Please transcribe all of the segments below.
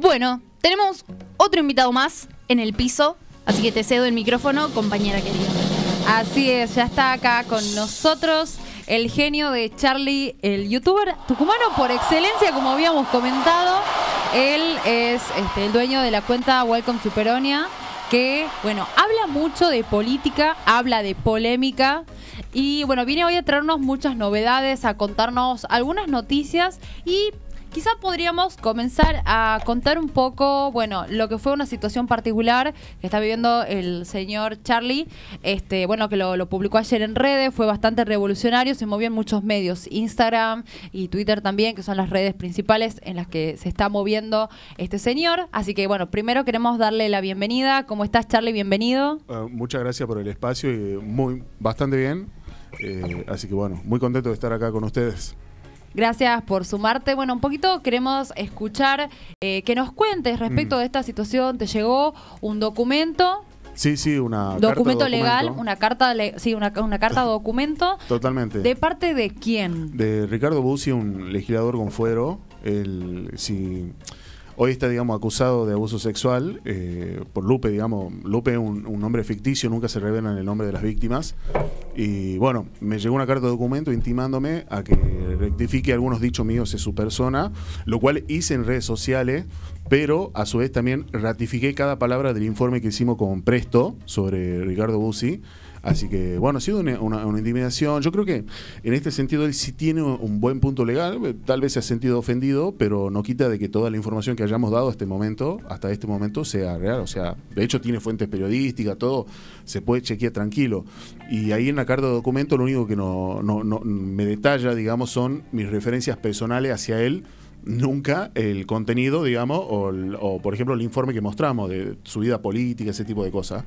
Bueno, tenemos otro invitado más en el piso, así que te cedo el micrófono, compañera querida. Así es, ya está acá con nosotros el genio de Charlie, el youtuber tucumano por excelencia, como habíamos comentado. Él es este, el dueño de la cuenta Welcome to Peronia, que, bueno, habla mucho de política, habla de polémica. Y bueno, viene hoy a traernos muchas novedades, a contarnos algunas noticias y Quizás podríamos comenzar a contar un poco, bueno, lo que fue una situación particular que está viviendo el señor Charlie, este, bueno, que lo, publicó ayer en redes, fue bastante revolucionario, se movió en muchos medios, Instagram y Twitter también, que son las redes principales en las que se está moviendo este señor. Así que, bueno, primero queremos darle la bienvenida. ¿Cómo estás, Charlie? Bienvenido. Eh, muchas gracias por el espacio y muy, bastante bien. Eh, así que, bueno, muy contento de estar acá con ustedes. Gracias por sumarte. Bueno, un poquito queremos escuchar eh, que nos cuentes respecto mm. de esta situación. ¿Te llegó un documento? Sí, sí, una documento, carta legal, una carta, sí, una, carta documento. Totalmente. ¿De parte de quién? De Ricardo Bussi, un legislador con fuero. El, si, sí Hoy está, digamos, acusado de abuso sexual eh, por Lupe, digamos. Lupe es un, nombre ficticio, nunca se revelan el nombre de las víctimas. Y bueno, me llegó una carta de documento intimándome a que rectifique algunos dichos míos en su persona, lo cual hice en redes sociales, pero a su vez también ratifiqué cada palabra del informe que hicimos con Presto sobre Ricardo Bussi. Así que, bueno, ha sido una, una, intimidación. Yo creo que en este sentido él sí tiene un buen punto legal. Tal vez se ha sentido ofendido, pero no quita de que toda la información que hayamos dado hasta, este momento, hasta este momento sea real. O sea, de hecho tiene fuentes periodísticas, todo. Se puede chequear tranquilo. Y ahí en la carta de documento lo único que no, no, me detalla, digamos, son mis referencias personales hacia él nunca el contenido, digamos, o, por ejemplo el informe que mostramos de su vida política, ese tipo de cosas.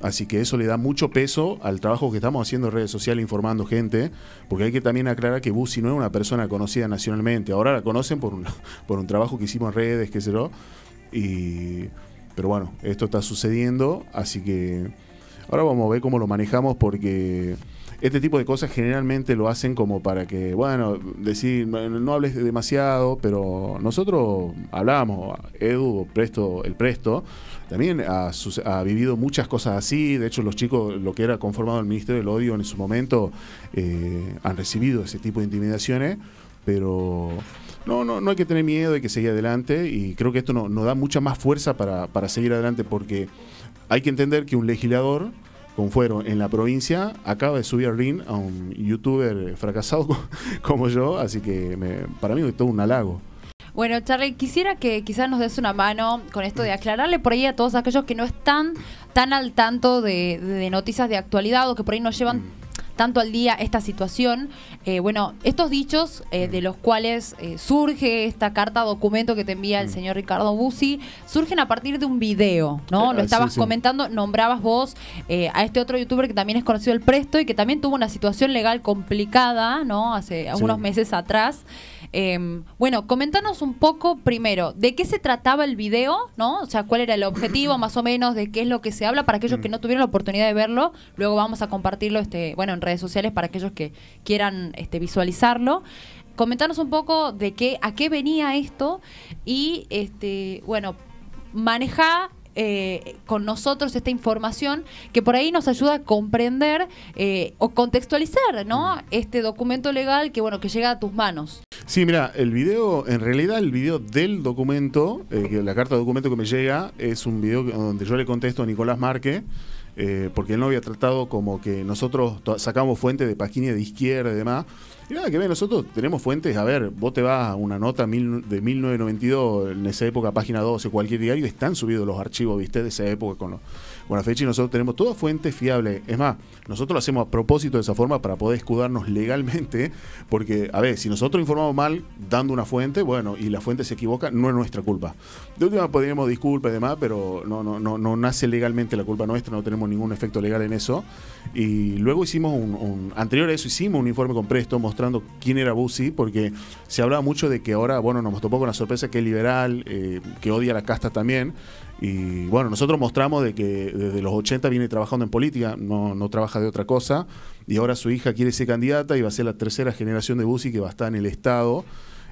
Así que eso le da mucho peso al trabajo que estamos haciendo en redes sociales informando gente, porque hay que también aclarar que Busi no es una persona conocida nacionalmente. Ahora la conocen por un, por un trabajo que hicimos en redes, qué sé yo. Y, pero bueno, esto está sucediendo, así que ahora vamos a ver cómo lo manejamos porque... Este tipo de cosas generalmente lo hacen como para que, bueno, decir, no, hables demasiado, pero nosotros hablamos, Edu, Presto, el Presto, también ha, vivido muchas cosas así, de hecho los chicos, lo que era conformado el Ministerio del Odio en su momento, eh, han recibido ese tipo de intimidaciones, pero no, no, no hay que tener miedo, de que seguir adelante y creo que esto nos da mucha más fuerza para, para seguir adelante porque hay que entender que un legislador con fueron en la provincia, acaba de subir Rin a un youtuber fracasado como yo, así que para mí es todo un halago. Bueno, Charlie, quisiera que quizás nos des una mano con esto de aclararle por ahí a todos aquellos que no están tan al tanto de, de noticias de actualidad o que por ahí no llevan mm tanto al día esta situación. Eh, bueno, estos dichos eh, de los cuales eh, surge esta carta documento que te envía el mm. señor Ricardo Bussi, surgen a partir de un video, ¿no? Eh, Lo ah, estabas comentando, nombrabas vos a este otro youtuber que también es conocido el Presto y que también tuvo una situación legal complicada, ¿no? Hace algunos meses atrás. Em, bueno, comentanos un poco primero, ¿de qué se trataba el video? ¿No? O sea, ¿cuál era el objetivo más o menos? ¿De qué es lo que se habla? Para aquellos que mm. no tuvieron la oportunidad de verlo, luego vamos a compartirlo este, bueno, en redes sociales para aquellos que quieran este, visualizarlo Comentanos un poco de qué, a qué venía esto y este, bueno, maneja eh, con nosotros esta información que por ahí nos ayuda a comprender eh, o contextualizar este documento legal que, bueno, que llega a tus manos. Sí, mira, el video, en realidad el video del documento, eh, la carta de documento que me llega, es un video donde yo le contesto a Nicolás Marque. Eh, porque él no había tratado como que nosotros sacamos fuentes de página de izquierda y demás. Y nada, que ver nosotros tenemos fuentes, a ver, vos te vas a una nota mil, de 1992, en esa época, página 12, cualquier diario, están subidos los archivos, viste, de esa época con, la fecha y nosotros tenemos todas fuentes fiables. Es más, nosotros lo hacemos a propósito de esa forma para poder escudarnos legalmente, porque, a ver, si nosotros informamos mal dando una fuente, bueno, y la fuente se equivoca, no es nuestra culpa. De última podríamos disculpar y demás, pero no, no, no, no nace legalmente la culpa nuestra, no tenemos ningún efecto legal en eso. Y luego hicimos un, Anterior a eso hicimos un informe con Presto mostrando quién era Bussi, porque se hablaba mucho de que ahora, bueno, nos topó con la sorpresa que es liberal, eh, que odia la casta también. Y bueno, nosotros mostramos de que desde los 80 viene trabajando en política, no, no trabaja de otra cosa. Y ahora su hija quiere ser candidata y va a ser la tercera generación de Bussi que va a estar en el Estado.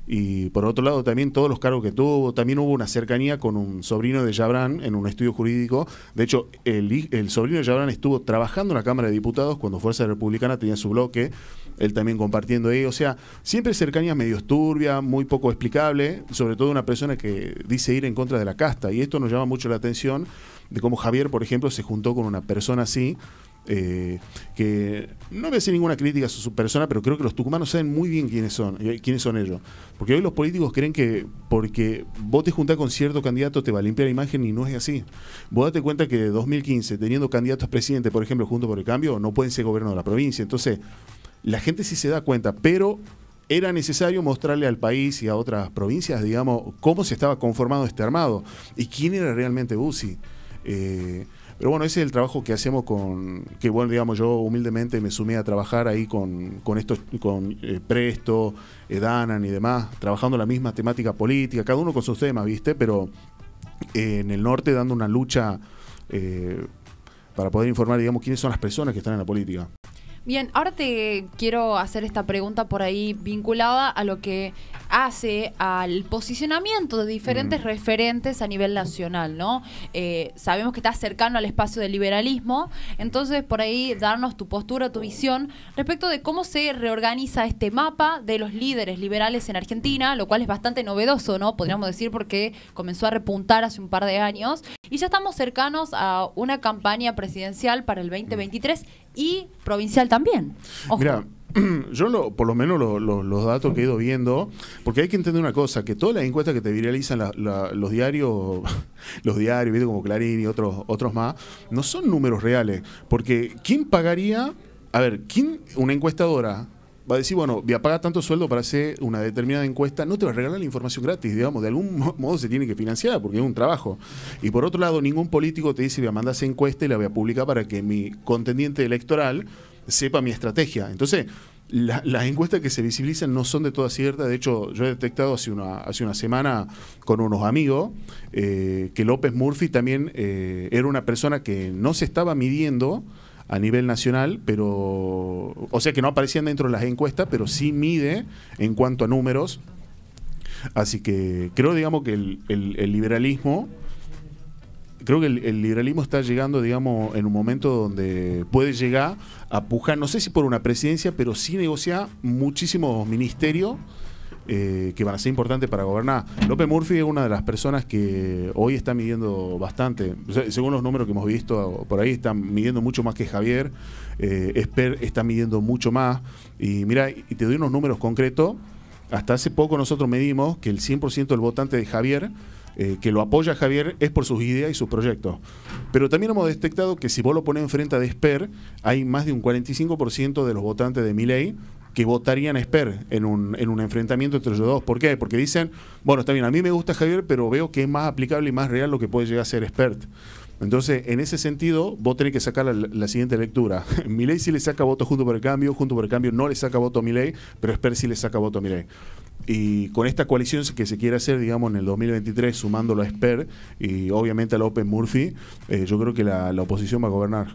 Y por otro lado, también todos los cargos que tuvo, también hubo una cercanía con un sobrino de Yabrán en un estudio jurídico. De hecho, el, sobrino de Yabrán estuvo trabajando en la Cámara de Diputados cuando Fuerza Republicana tenía su bloque, él también compartiendo ahí. O sea, siempre cercanía medio turbia, muy poco explicable, sobre todo una persona que dice ir en contra de la casta. Y esto nos llama mucho la atención de cómo Javier, por ejemplo, se juntó con una persona así eh, que no voy a hacer ninguna crítica a su, persona, pero creo que los tucumanos saben muy bien quiénes son, quiénes son ellos. Porque hoy los políticos creen que porque votes te juntás con cierto candidato te va a limpiar la imagen y no es así. Vos date cuenta que de 2015, teniendo candidatos presidente por ejemplo, junto por el cambio, no pueden ser gobierno de la provincia. Entonces, la gente sí se da cuenta, pero era necesario mostrarle al país y a otras provincias, digamos, cómo se estaba conformado este armado y quién era realmente Bussi. Eh, pero bueno, ese es el trabajo que hacemos con, que bueno, digamos, yo humildemente me sumé a trabajar ahí con, con estos, con eh, Presto, eh, Danan y demás, trabajando la misma temática política, cada uno con sus temas, ¿viste? Pero eh, en el norte dando una lucha para poder informar, digamos, quiénes son las personas que están en la política. Bien, ahora te quiero hacer esta pregunta por ahí vinculada a lo que hace al posicionamiento de diferentes mm. referentes a nivel nacional, ¿no? Eh, sabemos que estás cercano al espacio del liberalismo, entonces por ahí darnos tu postura, tu visión respecto de cómo se reorganiza este mapa de los líderes liberales en Argentina, lo cual es bastante novedoso, ¿no? Podríamos decir porque comenzó a repuntar hace un par de años y ya estamos cercanos a una campaña presidencial para el 2023 mm. y provincial también. yo por lo menos los datos que he ido viendo, porque hay que entender una cosa, que todas las encuestas que te viralizan los diarios, los diarios, como Clarín y otros, otros más, no son números reales, porque ¿quién pagaría, a ver, quién, una encuestadora va a decir, bueno, voy a pagar tanto sueldo para hacer una determinada encuesta, no te va a regalar la información gratis, digamos, de algún modo se tiene que financiar porque es un trabajo. Y por otro lado, ningún político te dice, voy a mandar esa encuesta y la voy a publicar para que mi contendiente electoral sepa mi estrategia. Entonces, las encuestas que se visibilizan no son de toda cierta. De hecho, yo he detectado hace una, hace una semana con unos amigos eh, que López Murphy también eh, era una persona que no se estaba midiendo a nivel nacional, pero o sea que no aparecían dentro de las encuestas, pero sí mide en cuanto a números. Así que creo, digamos, que el liberalismo creo que el, liberalismo está llegando, digamos, en un momento donde puede llegar a pujar, no sé si por una presidencia, pero sí negociar muchísimos ministerios eh, que van a ser importantes para gobernar. López Murphy es una de las personas que hoy está midiendo bastante, según los números que hemos visto por ahí, está midiendo mucho más que Javier, eh, Esper está midiendo mucho más, y mira, y te doy unos números concretos, hasta hace poco nosotros medimos que el 100% del votante de Javier eh, que lo apoya Javier es por sus ideas y sus proyectos. Pero también hemos detectado que si vos lo pones enfrente de Sper, hay más de un 45% de los votantes de Miley que votarían a Esper en un, enfrentamiento entre los dos. ¿Por qué? Porque dicen, bueno, está bien, a mí me gusta Javier, pero veo que es más aplicable y más real lo que puede llegar a ser Esper. Entonces, en ese sentido, vos tenés que sacar la, siguiente lectura. Milei sí le saca voto junto por el cambio, junto por el cambio no le saca voto a Milei, pero Esper sí le saca voto a Milei y con esta coalición que se quiere hacer, digamos, en el 2023, sumándolo a Sper y obviamente a la Open Murphy, eh, yo creo que la, oposición va a gobernar,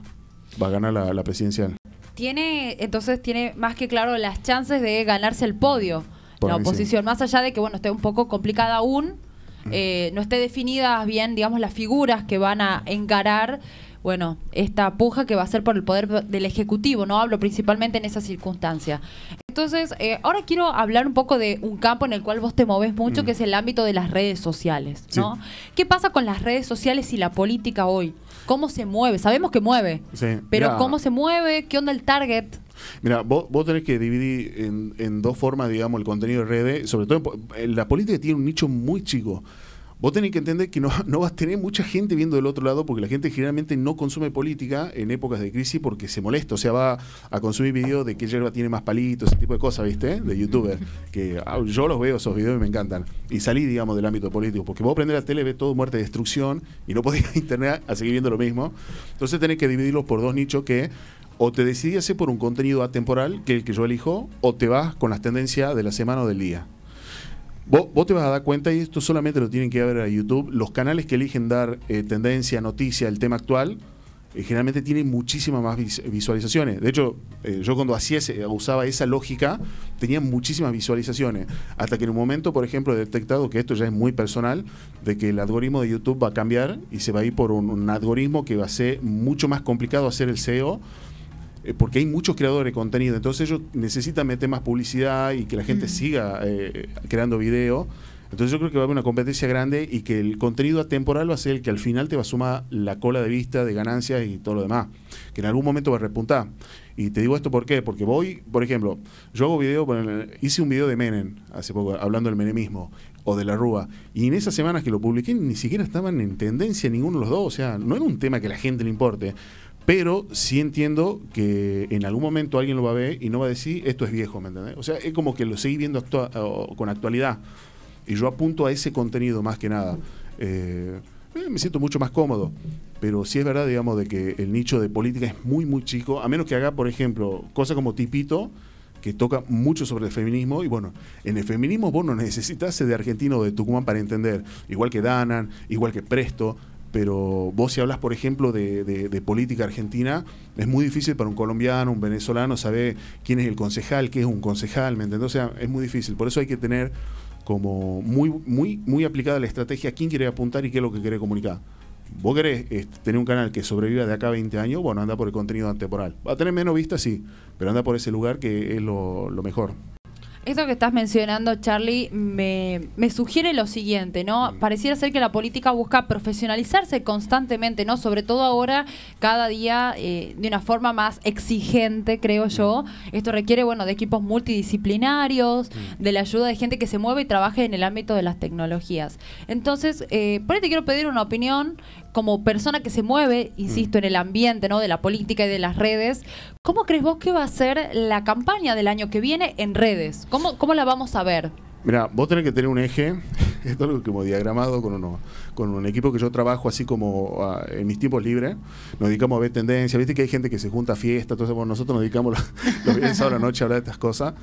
va a ganar la, presidencial. Tiene, entonces, tiene más que claro las chances de ganarse el podio la oposición, más allá de que, bueno, esté un poco complicada aún, eh, no esté definidas bien, digamos, las figuras que van a encarar bueno, esta puja que va a ser por el poder del Ejecutivo, no hablo principalmente en esa circunstancia. Entonces, eh, ahora quiero hablar un poco de un campo en el cual vos te moves mucho, mm. que es el ámbito de las redes sociales. ¿no? ¿Qué pasa con las redes sociales y la política hoy? ¿Cómo se mueve? Sabemos que mueve, pero ¿cómo se mueve? ¿Qué onda el target? Mira, vos, vos tenés que dividir en, dos formas, digamos, el contenido de redes. Sobre todo, la política tiene un nicho muy chico vos tenés que entender que no, vas a tener mucha gente viendo del otro lado porque la gente generalmente no consume política en épocas de crisis porque se molesta. O sea, va a consumir videos de qué hierba tiene más palitos, ese tipo de cosas, ¿viste? De youtuber. Que yo los veo esos videos y me encantan. Y salí, digamos, del ámbito político porque vos prendés la tele, ves todo muerte, destrucción y no a internet a seguir viendo lo mismo. Entonces tenés que dividirlos por dos nichos que o te decidís por un contenido atemporal, que es el que yo elijo, o te vas con las tendencias de la semana o del día. Vos, te vas a dar cuenta, y esto solamente lo tienen que ver a YouTube, los canales que eligen dar eh, tendencia, noticia, el tema actual, eh, generalmente tienen muchísimas más visualizaciones. De hecho, eh, yo cuando hacía usaba esa lógica, tenía muchísimas visualizaciones. Hasta que en un momento, por ejemplo, he detectado que esto ya es muy personal, de que el algoritmo de YouTube va a cambiar y se va a ir por un, un algoritmo que va a ser mucho más complicado hacer el SEO eh, porque hay muchos creadores de contenido, entonces ellos necesitan meter más publicidad y que la gente mm. siga eh, creando video. Entonces yo creo que va a haber una competencia grande y que el contenido atemporal va a ser el que al final te va a sumar la cola de vista, de ganancias y todo lo demás, que en algún momento va a repuntar. Y te digo esto por qué, porque voy, por ejemplo, yo hago video, hice un video de Menem hace poco, hablando del menemismo o de la Rúa, y en esas semanas que lo publiqué ni siquiera estaban en tendencia ninguno de los dos, o sea, no era un tema que a la gente le importe, pero sí entiendo que en algún momento alguien lo va a ver y no va a decir, esto es viejo, ¿me entendés? O sea, es como que lo seguí viendo con actualidad. Y yo apunto a ese contenido más que nada. Eh, eh, me siento mucho más cómodo. Pero sí es verdad, digamos, de que el nicho de política es muy, muy chico. A menos que haga, por ejemplo, cosas como Tipito, que toca mucho sobre el feminismo. Y bueno, en el feminismo vos no necesitas ser de argentino o de Tucumán para entender. Igual que Danan, igual que Presto, pero vos si hablas, por ejemplo, de, política argentina, es muy difícil para un colombiano, un venezolano, saber quién es el concejal, qué es un concejal, ¿me entiendes? O sea, es muy difícil. Por eso hay que tener como muy, muy, muy aplicada la estrategia quién quiere apuntar y qué es lo que quiere comunicar. Vos querés este, tener un canal que sobreviva de acá a 20 años, bueno, anda por el contenido anteporal Va a tener menos vistas, sí, pero anda por ese lugar que es lo mejor. Esto que estás mencionando, Charlie, me, me, sugiere lo siguiente, ¿no? Mm. Pareciera ser que la política busca profesionalizarse constantemente, ¿no? Sobre todo ahora, cada día eh, de una forma más exigente, creo yo. Mm. Esto requiere, bueno, de equipos multidisciplinarios, mm. de la ayuda de gente que se mueve y trabaje en el ámbito de las tecnologías. Entonces, eh, por ahí te quiero pedir una opinión como persona que se mueve, insisto, mm. en el ambiente ¿no? de la política y de las redes, ¿cómo crees vos que va a ser la campaña del año que viene en redes? ¿Cómo, cómo la vamos a ver? Mira, vos tenés que tener un eje es todo como diagramado con, con un equipo que yo trabajo así como ah, en mis tiempos libres. Nos dedicamos a ver tendencias. Viste que hay gente que se junta a fiesta, entonces nosotros nos dedicamos a la noche a hablar de estas cosas.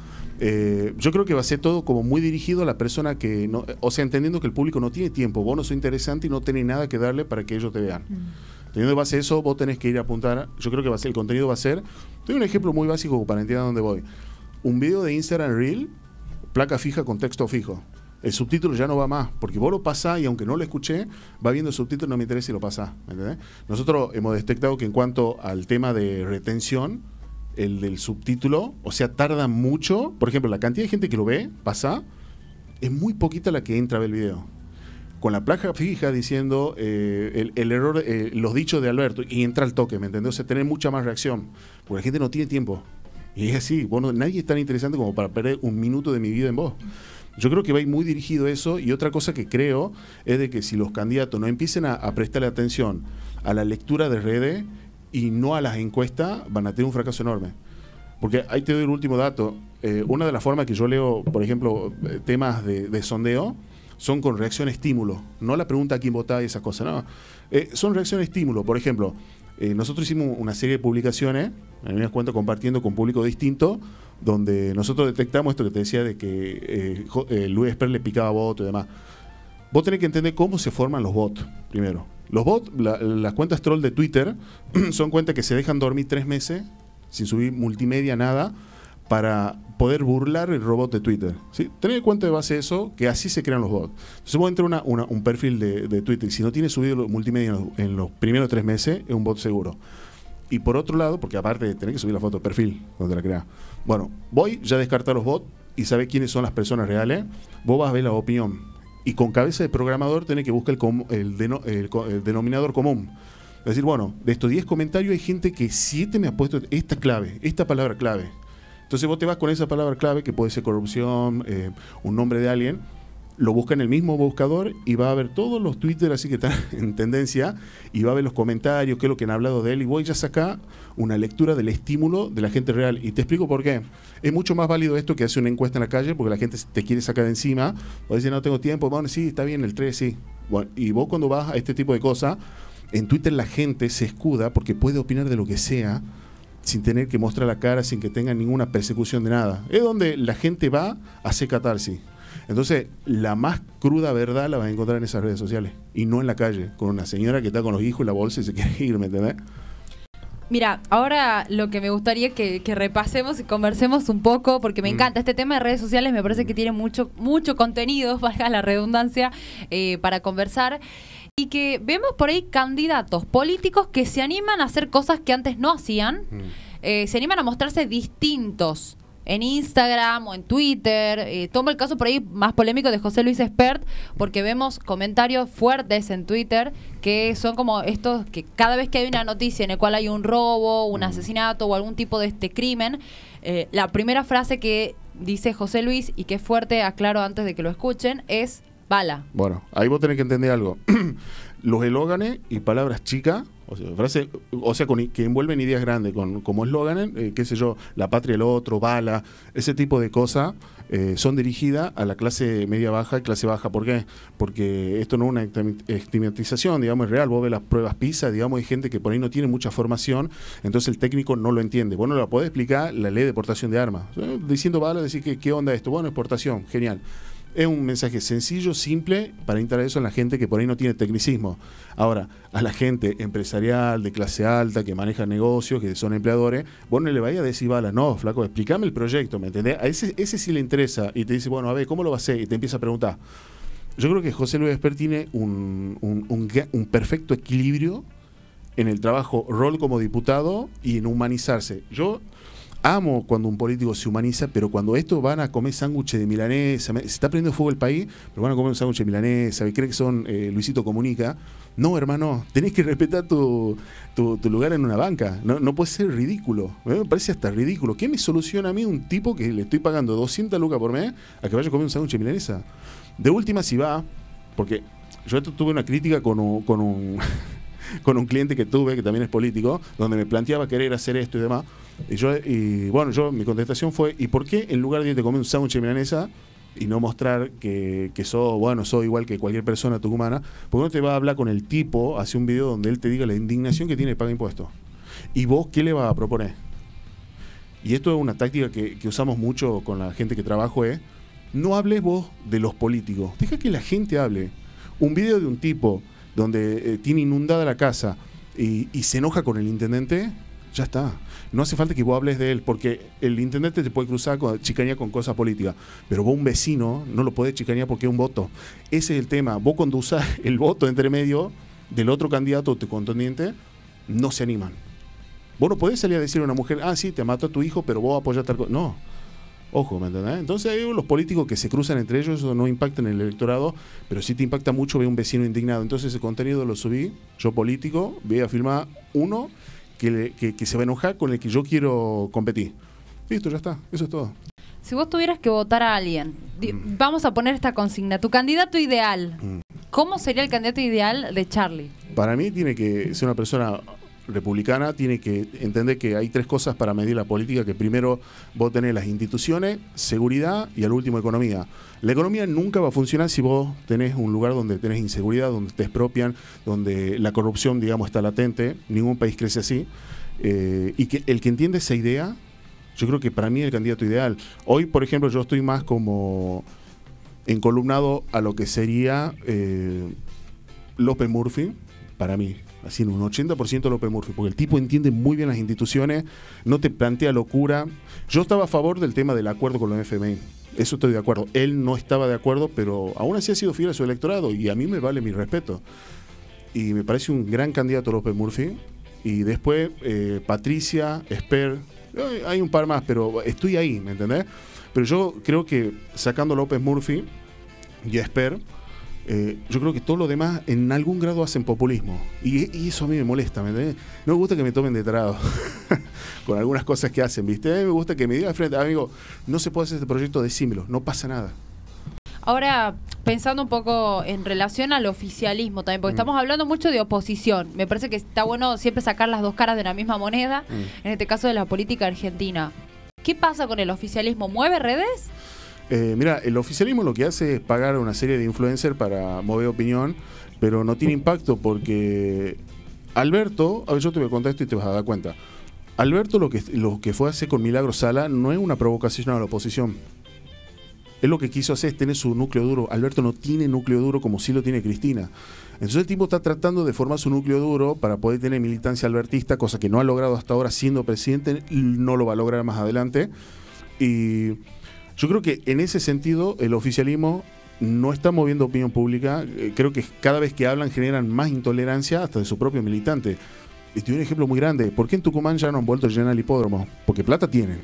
Eh, yo creo que va a ser todo como muy dirigido a la persona que, no, o sea, entendiendo que el público no tiene tiempo, vos no sos interesante y no tenés nada que darle para que ellos te vean. Mm. Teniendo base eso, vos tenés que ir a apuntar. Yo creo que va a ser, el contenido va a ser. Tengo un ejemplo muy básico para entender a dónde voy. Un video de Instagram Reel, placa fija con texto fijo el subtítulo ya no va más, porque vos lo pasás y aunque no lo escuché, va viendo el subtítulo, no me interesa si lo pasás. Nosotros hemos detectado que en cuanto al tema de retención, el del subtítulo, o sea, tarda mucho. Por ejemplo, la cantidad de gente que lo ve, pasa, es muy poquita la que entra a ver el video. Con la placa fija diciendo eh, el, error, eh, los dichos de Alberto, y entra al toque, ¿me entendés? O sea, tener mucha más reacción, porque la gente no tiene tiempo. Y es así, bueno, nadie es tan interesante como para perder un minuto de mi vida en vos. Yo creo que va a ir muy dirigido eso y otra cosa que creo es de que si los candidatos no empiecen a, prestarle atención a la lectura de redes y no a las encuestas, van a tener un fracaso enorme. Porque ahí te doy el último dato. Eh, una de las formas que yo leo, por ejemplo, eh, temas de, sondeo, son con reacción estímulo. No la pregunta a quién vota y esas cosas, no. Eh, son reacción estímulo. Por ejemplo, eh, nosotros hicimos una serie de publicaciones, en algunas cuenta compartiendo con público distinto, donde nosotros detectamos esto que te decía de que eh, eh, Luis le picaba votos y demás. Vos tenés que entender cómo se forman los bots, primero. Los bots, las cuentas troll de Twitter, son cuentas que se dejan dormir tres meses sin subir multimedia, nada, para poder burlar el robot de Twitter. ¿sí? en cuenta de base eso, que así se crean los bots. entonces vos entras una, un perfil de, Twitter si no tiene subido multimedia en los, primeros tres meses, es un bot seguro. Y por otro lado, porque aparte de tener que subir la foto de perfil donde la crea. Bueno, voy, ya descartar los bots y sabe quiénes son las personas reales. Vos vas a ver la opinión. Y con cabeza de programador tenés que buscar el, el denominador común. Es decir, bueno, de estos 10 comentarios hay gente que 7 me ha puesto esta clave, esta palabra clave. Entonces vos te vas con esa palabra clave, que puede ser corrupción, eh, un nombre de alguien, lo busca en el mismo buscador y va a ver todos los Twitter así que están en tendencia y va a ver los comentarios, qué es lo que han hablado de él y voy ya saca una lectura del estímulo de la gente real. Y te explico por qué. Es mucho más válido esto que hacer una encuesta en la calle porque la gente te quiere sacar de encima o dice no tengo tiempo, bueno, sí, está bien, el 3, sí. y vos cuando vas a este tipo de cosas, en Twitter la gente se escuda porque puede opinar de lo que sea sin tener que mostrar la cara, sin que tengan ninguna persecución de nada. Es donde la gente va a hacer catarsis. Entonces, la más cruda verdad la van a encontrar en esas redes sociales y no en la calle, con una señora que está con los hijos y la bolsa y se quiere ir, ¿me entendés? Mira, ahora lo que me gustaría que, que, repasemos y conversemos un poco, porque me mm. encanta este tema de redes sociales, me parece que tiene mucho, mucho contenido, valga la redundancia, eh, para conversar y que vemos por ahí candidatos políticos que se animan a hacer cosas que antes no hacían, mm. eh, se animan a mostrarse distintos en Instagram o en Twitter. Eh, tomo el caso por ahí más polémico de José Luis Espert, porque vemos comentarios fuertes en Twitter que son como estos que cada vez que hay una noticia en la cual hay un robo, un mm. asesinato o algún tipo de este crimen, eh, la primera frase que dice José Luis y que es fuerte, aclaro antes de que lo escuchen, es Bala. Bueno, ahí vos tenés que entender algo. Los eslóganes y palabras chicas, o sea, o sea con, que envuelven ideas grandes, con, como eslóganes, eh, qué sé yo, la patria, el otro, bala, ese tipo de cosas, eh, son dirigidas a la clase media baja y clase baja. ¿Por qué? Porque esto no es una estigmatización, digamos, es real. Vos ves las pruebas PISA, digamos, hay gente que por ahí no tiene mucha formación, entonces el técnico no lo entiende. Bueno, lo puede explicar la ley de portación de armas. Eh, diciendo bala, decir que qué onda esto. Bueno, exportación, genial. Es un mensaje sencillo, simple, para instalar eso en la gente que por ahí no tiene tecnicismo. Ahora, a la gente empresarial, de clase alta, que maneja negocios, que son empleadores, vos no le vayas a decir, bala, no, flaco, explícame el proyecto, ¿me entendés? A ese, ese sí le interesa y te dice, bueno, a ver, ¿cómo lo va a hacer? Y te empieza a preguntar. Yo creo que José Luis Esper tiene un, un perfecto equilibrio en el trabajo rol como diputado y en humanizarse. Yo amo cuando un político se humaniza, pero cuando estos van a comer sándwiches de milanesa, se está prendiendo fuego el país, pero van a comer un sándwich de milanesa, y creen que son eh, Luisito Comunica. No, hermano, tenés que respetar tu, lugar en una banca. No, puede ser ridículo. Me parece hasta ridículo. ¿Qué me soluciona a mí un tipo que le estoy pagando 200 lucas por mes a que vaya a comer un sándwich de milanesa? De última, si va, porque yo tuve una crítica con un con un cliente que tuve, que también es político, donde me planteaba querer hacer esto y demás. Y, yo, y bueno, yo mi contestación fue, ¿y por qué en lugar de irte a comer un sándwich de milanesa y no mostrar que, que sos, bueno, soy igual que cualquier persona tucumana? ...por qué no te va a hablar con el tipo, hace un video donde él te diga la indignación que tiene el paga impuestos. ¿Y vos qué le vas a proponer? Y esto es una táctica que, usamos mucho con la gente que trabajo, es, ¿eh? no hables vos de los políticos, deja que la gente hable. Un video de un tipo donde eh, tiene inundada la casa y, se enoja con el intendente, ya está. No hace falta que vos hables de él, porque el intendente te puede cruzar con chicaña con cosas políticas, pero vos un vecino no lo podés chicanía porque es un voto. Ese es el tema. Vos cuando el voto entre medio del otro candidato o contendiente, no se animan. Vos no podés salir a decir a una mujer, ah, sí, te mató a tu hijo, pero vos apoyas tal cosa. No. Ojo, ¿me Entonces hay unos políticos que se cruzan entre ellos, eso no impacta en el electorado, pero sí te impacta mucho ve un vecino indignado. Entonces ese contenido lo subí, yo político, voy a firmar uno que, se va a enojar con el que yo quiero competir. Listo, ya está, eso es todo. Si vos tuvieras que votar a alguien, mm. vamos a poner esta consigna, tu candidato ideal, mm. ¿cómo sería el candidato ideal de Charlie? Para mí tiene que ser una persona republicana tiene que entender que hay tres cosas para medir la política, que primero vos tenés las instituciones, seguridad y al último economía. La economía nunca va a funcionar si vos tenés un lugar donde tenés inseguridad, donde te expropian, donde la corrupción, digamos, está latente, ningún país crece así. Eh, y que el que entiende esa idea, yo creo que para mí es el candidato ideal. Hoy, por ejemplo, yo estoy más como encolumnado a lo que sería eh, López Murphy, para mí haciendo un 80% López Murphy, porque el tipo entiende muy bien las instituciones, no te plantea locura. Yo estaba a favor del tema del acuerdo con la FMI, eso estoy de acuerdo. Él no estaba de acuerdo, pero aún así ha sido fiel a su electorado y a mí me vale mi respeto. Y me parece un gran candidato López Murphy. Y después eh, Patricia, Esper, eh, hay un par más, pero estoy ahí, ¿me entendés? Pero yo creo que sacando López Murphy y Esper, eh, yo creo que todo lo demás en algún grado hacen populismo. Y, eso a mí me molesta, ¿me No me gusta que me tomen de trado con algunas cosas que hacen, ¿viste? A mí me gusta que me digan al frente, amigo, no se puede hacer este proyecto, de decímelo, no pasa nada. Ahora, pensando un poco en relación al oficialismo también, porque mm. estamos hablando mucho de oposición. Me parece que está bueno siempre sacar las dos caras de la misma moneda, mm. en este caso de la política argentina. ¿Qué pasa con el oficialismo? ¿Mueve redes? Eh, mira, el oficialismo lo que hace es pagar a una serie de influencers para mover opinión, pero no tiene impacto porque Alberto, a ver, yo te voy a contar esto y te vas a dar cuenta. Alberto lo que, lo que fue a hacer con Milagro Sala no es una provocación a la oposición. Él lo que quiso hacer es tener su núcleo duro. Alberto no tiene núcleo duro como sí lo tiene Cristina. Entonces el tipo está tratando de formar su núcleo duro para poder tener militancia albertista, cosa que no ha logrado hasta ahora siendo presidente, no lo va a lograr más adelante. Y yo creo que en ese sentido el oficialismo no está moviendo opinión pública. Eh, creo que cada vez que hablan generan más intolerancia hasta de su propio militante. Estoy un ejemplo muy grande. ¿Por qué en Tucumán ya no han vuelto a llenar el hipódromo? Porque plata tienen.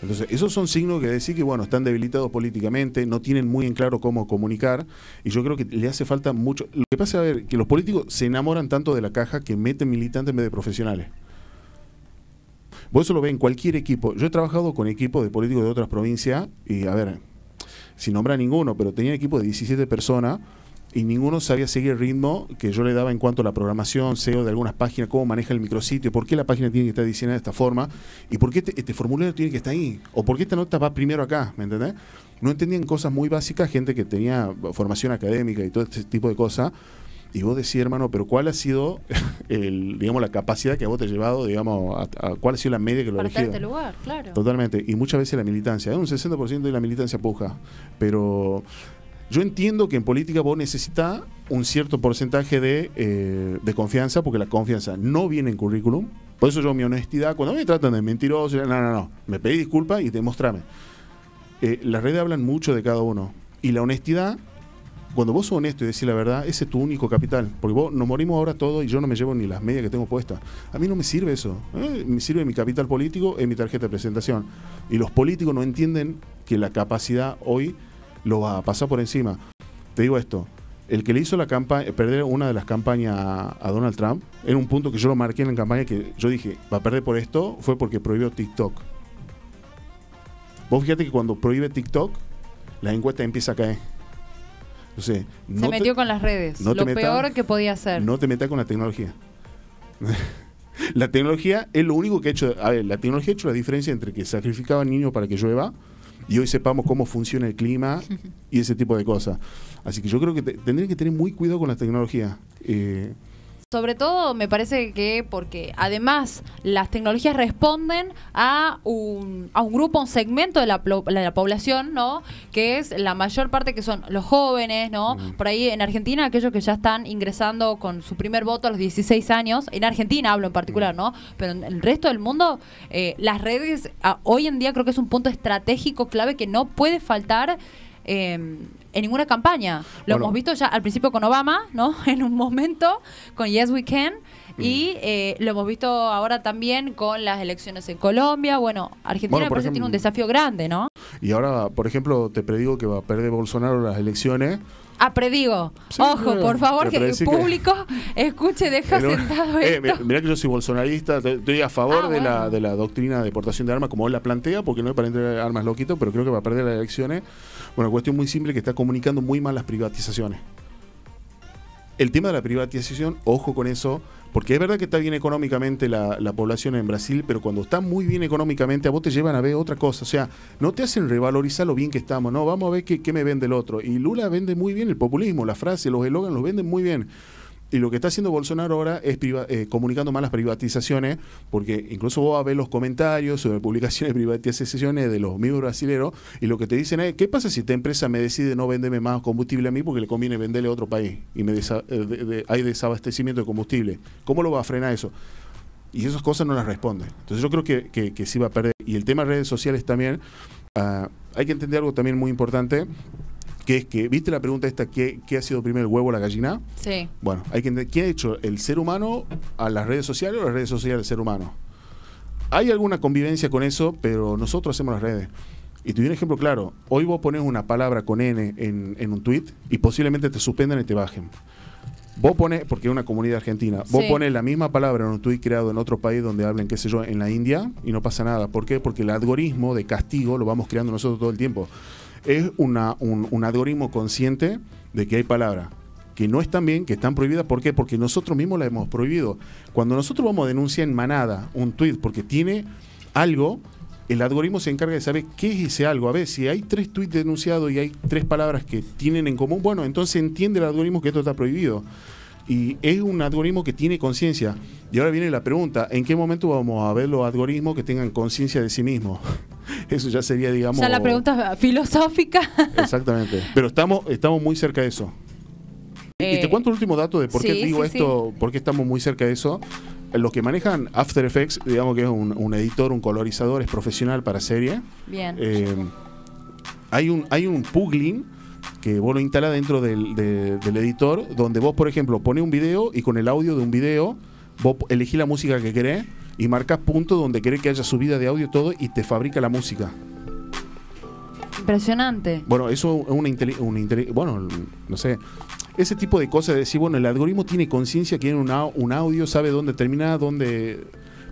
Entonces, esos son signos que decir que, bueno, están debilitados políticamente, no tienen muy en claro cómo comunicar, y yo creo que le hace falta mucho. Lo que pasa es a ver, que los políticos se enamoran tanto de la caja que meten militantes en vez de profesionales. Vos eso lo ves en cualquier equipo. Yo he trabajado con equipos de políticos de otras provincias y, a ver, sin nombrar ninguno, pero tenía equipo de 17 personas y ninguno sabía seguir el ritmo que yo le daba en cuanto a la programación, SEO de algunas páginas, cómo maneja el micrositio, por qué la página tiene que estar diseñada de esta forma y por qué este, este formulario tiene que estar ahí o por qué esta nota va primero acá, ¿me entendés? No entendían cosas muy básicas, gente que tenía formación académica y todo este tipo de cosas y vos decís, hermano, pero ¿cuál ha sido digamos, la capacidad que vos te ha llevado, digamos, a, cuál ha sido la media que lo ha este lugar, claro. Totalmente. Y muchas veces la militancia, Hay un 60% de la militancia puja. Pero yo entiendo que en política vos necesitas un cierto porcentaje eh, de, confianza, porque la confianza no viene en currículum. Por eso yo, mi honestidad, cuando me tratan de mentiroso, no, no, no, me pedí disculpas y demostrame. Eh, las redes hablan mucho de cada uno. Y la honestidad cuando vos sos honesto y decís la verdad, ese es tu único capital. Porque vos nos morimos ahora todos y yo no me llevo ni las medias que tengo puestas. A mí no me sirve eso. ¿eh? Me sirve mi capital político en mi tarjeta de presentación. Y los políticos no entienden que la capacidad hoy lo va a pasar por encima. Te digo esto. El que le hizo la campaña, eh, perder una de las campañas a, a Donald Trump, en un punto que yo lo marqué en la campaña que yo dije, va a perder por esto, fue porque prohibió TikTok. Vos fíjate que cuando prohíbe TikTok, la encuesta empieza a caer se metió con las redes, lo peor que podía hacer. No te metas con la tecnología. la tecnología es lo único que ha hecho, a ver, la tecnología ha hecho la diferencia entre que sacrificaban niños para que llueva y hoy sepamos cómo funciona el clima y ese tipo de cosas. Así que yo creo que te, que tener muy cuidado con la tecnología. Eh, sobre todo me parece que porque además las tecnologías responden a un, a un grupo, un segmento de la, población, ¿no? Que es la mayor parte que son los jóvenes, ¿no? Mm. Por ahí en Argentina, aquellos que ya están ingresando con su primer voto a los 16 años, en Argentina hablo en particular, mm. ¿no? Pero en el resto del mundo, eh, las redes hoy en día creo que es un punto estratégico clave que no puede faltar. Em, en ninguna campaña. Lo hemos visto ya al principio con Obama, ¿no? En un momento, con Yes We Can. Mm. Y eh, lo hemos visto ahora también con las elecciones en Colombia. Bueno, Argentina por ejemplo, tiene un desafío grande, ¿no? Y ahora, por ejemplo, te predigo que va a perder Bolsonaro las elecciones a ah, Predigo. Ojo, por favor, que el público escuche, deja sentado eh, Mirá que yo soy bolsonarista, estoy a favor ah, de, la, doctrina de deportación de armas como él la plantea, porque no es para entregar armas loquito, pero creo que va a perder las elecciones. Bueno, cuestión muy simple que está comunicando muy mal las privatizaciones. El tema de la privatización, ojo con eso, porque es verdad que está bien económicamente la, población en Brasil, pero cuando está muy bien económicamente, a vos te llevan a ver otra cosa. O sea, no te hacen revalorizar lo bien que estamos, no, vamos a ver qué, me vende el otro. Y Lula vende muy bien el populismo, la frase, los eslogans los venden muy bien y lo que está haciendo Bolsonaro ahora es eh, comunicando malas privatizaciones, porque incluso vos a ver los comentarios sobre publicaciones de privatizaciones de los mismos brasileros, y lo que te dicen es, ¿qué pasa si esta empresa me decide no venderme más combustible a mí porque le conviene venderle a otro país y me eh, hay desabastecimiento de combustible? ¿Cómo lo va a frenar eso? Y esas cosas no las responden. Entonces yo creo que, sí va a perder. Y el tema de redes sociales también, ah, hay que entender algo también muy importante que es que, ¿viste la pregunta esta? ¿Qué, qué ha sido primero el huevo o la gallina? Sí. Bueno, hay que ha hecho el ser humano a las redes sociales o las redes sociales al ser humano? Hay alguna convivencia con eso, pero nosotros hacemos las redes. Y te doy un ejemplo claro. Hoy vos pones una palabra con N en, un tweet y posiblemente te suspendan y te bajen. Vos pones, porque es una comunidad argentina, vos pones la misma palabra en un tweet creado en otro país donde hablen, qué sé yo, en la India y no pasa nada. ¿Por qué? Porque el algoritmo de castigo lo vamos creando nosotros todo el tiempo es una, un, un algoritmo consciente de que hay palabras que no están bien, que están prohibidas. ¿Por qué? Porque nosotros mismos la hemos prohibido. Cuando nosotros vamos a denunciar en manada un tweet porque tiene algo, el algoritmo se encarga de saber qué es ese algo. A ver, si hay tres tweets denunciados y hay tres palabras que tienen en común, bueno, entonces entiende el algoritmo que esto está prohibido. Y es un algoritmo que tiene conciencia. Y ahora viene la pregunta, ¿en qué momento vamos a ver los algoritmos que tengan conciencia de sí mismos? eso ya sería, digamos. O sea, la pregunta filosófica. Exactamente. Pero estamos, estamos muy cerca de eso. y te eh, cuento el último dato de por qué digo esto, por qué estamos muy cerca de eso. Los que manejan After Effects, digamos que es un, editor, un colorizador, es profesional para serie. Bien. Eh, hay un, hay un que vos lo instalás dentro del, del editor, donde vos, por ejemplo, pones un video y con el audio de un video, vos elegís la música que querés y marcas puntos donde querés que haya subida de audio todo y te fabrica la música. Impresionante. Bueno, eso es una, inteligencia... bueno, no sé, ese tipo de cosas de decir, bueno, el algoritmo tiene conciencia, tiene un, un audio, sabe dónde termina, dónde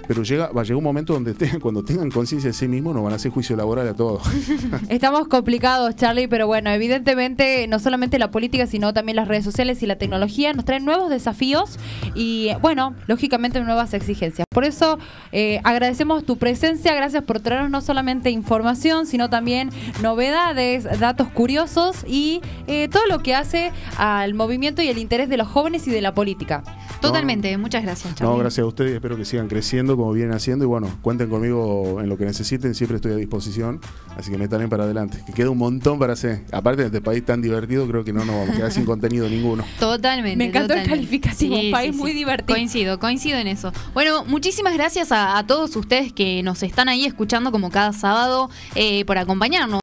pero llega, un momento donde cuando tengan conciencia de sí mismos nos van a hacer juicio laboral a todos. Estamos complicados, Charlie, pero bueno, evidentemente no solamente la política, sino también las redes sociales y la tecnología nos traen nuevos desafíos y, bueno, lógicamente nuevas exigencias. Por eso eh, agradecemos tu presencia, gracias por traernos no solamente información, sino también novedades, datos curiosos y eh, todo lo que hace al movimiento y el interés de los jóvenes y de la política. Totalmente, muchas gracias. Charlie. No, gracias a ustedes, espero que sigan creciendo como vienen haciendo y bueno, cuenten conmigo en lo que necesiten, siempre estoy a disposición, así que metan para adelante, que queda un montón para hacer. Aparte de este país tan divertido, creo que no nos vamos a quedar sin contenido ninguno. Totalmente. Me encantó el calificativo, un país muy divertido. Coincido, coincido en eso. Bueno, muchísimas gracias a, todos ustedes que nos están ahí escuchando como cada sábado eh, por acompañarnos.